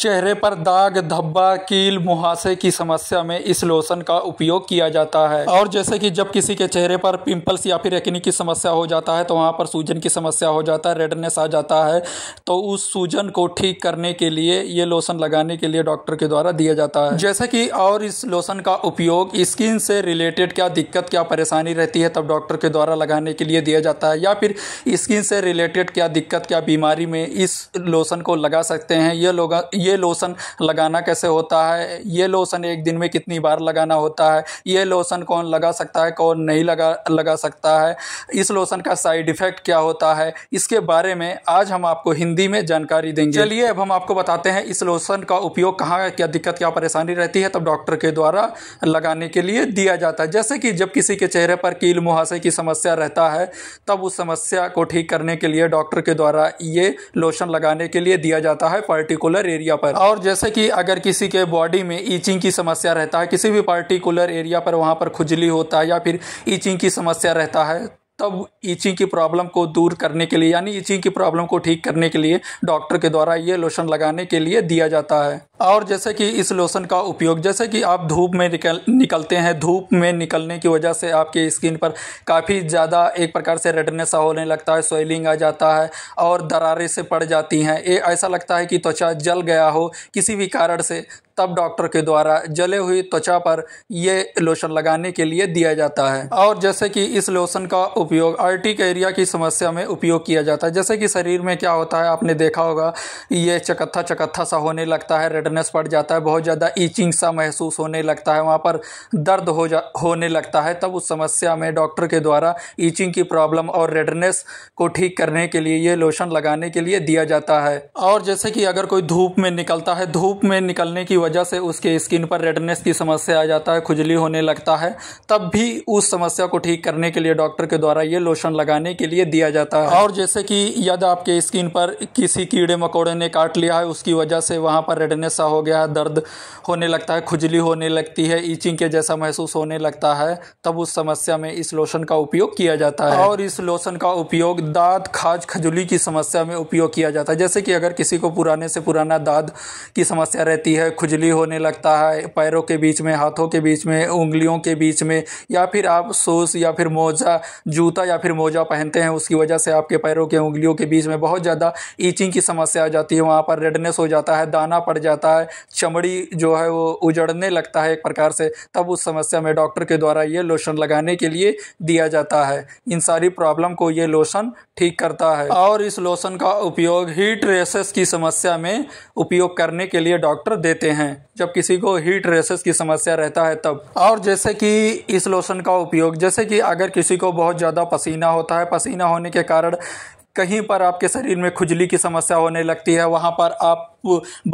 चेहरे पर दाग धब्बा कील मुहासे की समस्या में इस लोशन का उपयोग किया जाता है और जैसे कि जब किसी के चेहरे पर पिंपल्स या फिर एकनी की समस्या हो जाता है तो वहाँ पर सूजन की समस्या हो जाता है रेडनेस आ जाता है तो उस सूजन को ठीक करने के लिए ये लोशन लगाने के लिए डॉक्टर के द्वारा दिया जाता है जैसे कि और इस लोशन का उपयोग स्किन से रिलेटेड क्या दिक्कत क्या परेशानी रहती है तब डॉक्टर के द्वारा लगाने के लिए दिया जाता है या फिर स्किन से रिलेटेड क्या दिक्कत क्या बीमारी में इस लोशन को लगा सकते हैं ये लोग ये ये लोशन लगाना कैसे होता है ये लोशन एक दिन में कितनी बार लगाना होता है ये लोशन कौन लगा सकता है कौन नहीं लगा लगा सकता है इस लोशन का साइड इफेक्ट क्या होता है इसके बारे में आज हम आपको हिंदी में जानकारी देंगे चलिए अब हम आपको बताते हैं इस लोशन का उपयोग कहाँ क्या दिक्कत क्या परेशानी रहती है तब डॉक्टर के द्वारा लगाने के लिए दिया जाता है जैसे कि जब किसी के चेहरे पर कील मुहासे की समस्या रहता है तब उस समस्या को ठीक करने के लिए डॉक्टर के द्वारा ये लोशन लगाने के लिए दिया जाता है पर्टिकुलर एरिया पर और जैसे कि अगर किसी के बॉडी में ईचिंग की समस्या रहता है किसी भी पार्टिकुलर एरिया पर वहाँ पर खुजली होता है या फिर ईचिंग की समस्या रहता है तब ईचिंग की प्रॉब्लम को दूर करने के लिए यानी ईचिंग की प्रॉब्लम को ठीक करने के लिए डॉक्टर के द्वारा ये लोशन लगाने के लिए दिया जाता है और जैसे कि इस लोशन का उपयोग जैसे कि आप धूप में निकल निकलते हैं धूप में निकलने की वजह से आपके स्किन पर काफ़ी ज़्यादा एक प्रकार से रेडनेस होने लगता है स्वेलिंग आ जाता है और दरारें से पड़ जाती हैं ये ऐसा लगता है कि त्वचा जल गया हो किसी भी कारण से तब डॉक्टर के द्वारा जले हुई त्वचा पर यह लोशन लगाने के लिए दिया जाता है और जैसे कि इस लोशन का उपयोग आर्टिक एरिया की समस्या में उपयोग किया जाता है जैसे कि शरीर में क्या होता है आपने देखा होगा ये चकत्था चकत्था सा होने लगता है रेड रेडनेस पड़ जाता है बहुत ज़्यादा ईचिंग सा महसूस होने लगता है वहाँ पर दर्द हो जा होने लगता है तब उस समस्या में डॉक्टर के द्वारा ईचिंग की प्रॉब्लम और रेडनेस को ठीक करने के लिए ये लोशन लगाने के लिए दिया जाता है और जैसे कि अगर कोई धूप में निकलता है धूप में निकलने की वजह से उसके स्किन पर रेडनेस की समस्या आ जाता है खुजली होने लगता है तब भी उस समस्या को ठीक करने के लिए डॉक्टर के द्वारा ये लोशन लगाने के लिए दिया जाता है और जैसे कि यदि आपके स्किन पर किसी कीड़े मकोड़े ने काट लिया है उसकी वजह से वहाँ पर रेडनेस जैसा हो गया दर्द होने लगता है खुजली होने लगती है ईचिंग के जैसा महसूस होने लगता है तब उस समस्या में इस लोशन का उपयोग किया जाता है और इस लोशन का उपयोग दाँत खाज खजुली की समस्या में उपयोग किया जाता है जैसे कि अगर किसी को पुराने से पुराना दाँत की समस्या रहती है खुजली होने लगता है पैरों के बीच में हाथों के बीच में उंगलियों के बीच में या फिर आप सोस या फिर मोजा जूता या फिर मोजा पहनते हैं उसकी वजह से आपके पैरों के उंगलियों के बीच में बहुत ज़्यादा ईचिंग की समस्या आ जाती है वहाँ पर रेडनेस हो जाता है दाना पड़ जाता होता है चमड़ी जो है वो उजड़ने लगता है एक प्रकार से तब उस समस्या में डॉक्टर के द्वारा ये लोशन लगाने के लिए दिया जाता है इन सारी प्रॉब्लम को ये लोशन ठीक करता है और इस लोशन का उपयोग हीट रेसेस की समस्या में उपयोग करने के लिए डॉक्टर देते हैं जब किसी को हीट रेसेस की समस्या रहता है तब और जैसे कि इस लोशन का उपयोग जैसे कि अगर किसी को बहुत ज़्यादा पसीना होता है पसीना होने के कारण कहीं पर आपके शरीर में खुजली की समस्या होने लगती है वहाँ पर आप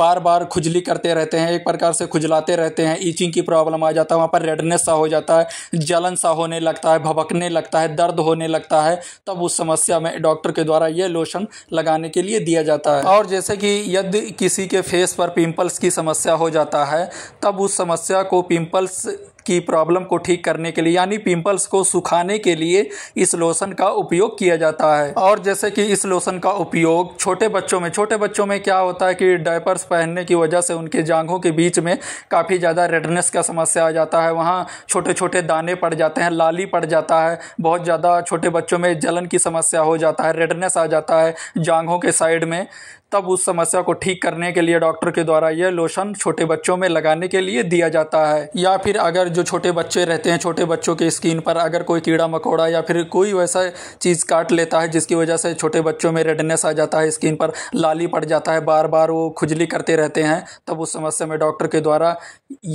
बार बार खुजली करते रहते हैं एक प्रकार से खुजलाते रहते हैं ईचिंग की प्रॉब्लम आ जाता है वहाँ पर रेडनेस सा हो जाता है जलन सा होने लगता है भबकने लगता है दर्द होने लगता है तब उस समस्या में डॉक्टर के द्वारा यह लोशन लगाने के लिए दिया जाता है और जैसे कि यदि किसी के फेस पर पिंपल्स की समस्या हो जाता है तब उस समस्या को पिंपल्स की प्रॉब्लम को ठीक करने के लिए यानी पिंपल्स को सुखाने के लिए इस लोशन का उपयोग किया जाता है और जैसे कि इस लोशन का उपयोग छोटे बच्चों में छोटे बच्चों में क्या होता है कि डायपर्स पहनने की वजह से उनके जांघों के बीच में काफ़ी ज़्यादा रेडनेस का समस्या आ जाता है वहाँ छोटे छोटे दाने पड़ जाते हैं लाली पड़ जाता है बहुत ज़्यादा छोटे बच्चों में जलन की समस्या हो जाता है रेडनेस आ जाता है जांघों के साइड में तब उस समस्या को ठीक करने के लिए डॉक्टर के द्वारा यह लोशन छोटे बच्चों में लगाने के लिए दिया जाता है या फिर अगर जो छोटे बच्चे रहते हैं छोटे बच्चों के स्किन पर अगर कोई कीड़ा मकोड़ा या फिर कोई वैसा चीज़ काट लेता है जिसकी वजह से छोटे बच्चों में रेडनेस आ जाता है स्किन पर लाली पड़ जाता है बार बार वो खुजली करते रहते हैं तब उस समस्या में डॉक्टर के द्वारा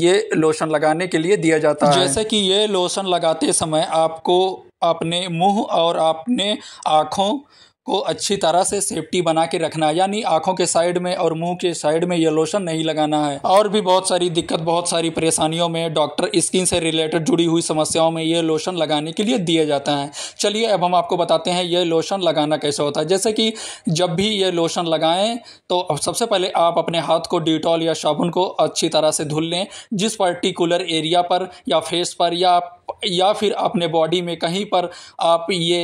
ये लोशन लगाने के लिए दिया जाता है जैसे कि ये लोशन लगाते समय आपको अपने मुंह और अपने आँखों को अच्छी तरह से सेफ्टी बना के रखना यानी आंखों के साइड में और मुंह के साइड में ये लोशन नहीं लगाना है और भी बहुत सारी दिक्कत बहुत सारी परेशानियों में डॉक्टर स्किन से रिलेटेड जुड़ी हुई समस्याओं में ये लोशन लगाने के लिए दिए जाता है चलिए अब हम आपको बताते हैं ये लोशन लगाना कैसे होता है जैसे कि जब भी ये लोशन लगाएं तो सबसे पहले आप अपने हाथ को डिटॉल या साबुन को अच्छी तरह से धुल लें जिस पर्टिकुलर एरिया पर या फेस पर या या फिर अपने बॉडी में कहीं पर आप ये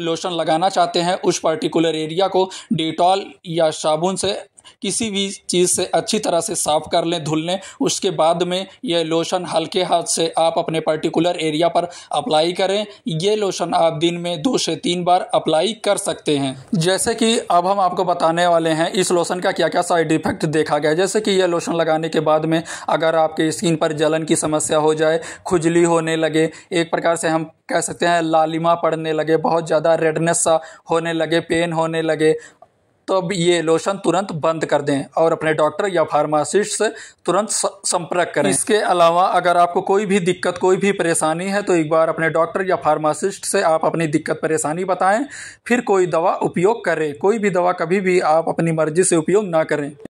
लोशन लगाना चाहते हैं उस पर्टिकुलर एरिया को डिटॉल या साबुन से किसी भी चीज़ से अच्छी तरह से साफ़ कर लें धुल लें उसके बाद में यह लोशन हल्के हाथ से आप अपने पर्टिकुलर एरिया पर अप्लाई करें यह लोशन आप दिन में दो से तीन बार अप्लाई कर सकते हैं जैसे कि अब हम आपको बताने वाले हैं इस लोशन का क्या क्या साइड इफेक्ट देखा गया जैसे कि यह लोशन लगाने के बाद में अगर आपके स्किन पर जलन की समस्या हो जाए खुजली होने लगे एक प्रकार से हम कह सकते हैं लालिमा पड़ने लगे बहुत ज़्यादा रेडनेस सा होने लगे पेन होने लगे तो अब ये लोशन तुरंत बंद कर दें और अपने डॉक्टर या फार्मासिस्ट से तुरंत संपर्क करें इसके अलावा अगर आपको कोई भी दिक्कत कोई भी परेशानी है तो एक बार अपने डॉक्टर या फार्मासिस्ट से आप अपनी दिक्कत परेशानी बताएं फिर कोई दवा उपयोग करें कोई भी दवा कभी भी आप अपनी मर्जी से उपयोग ना करें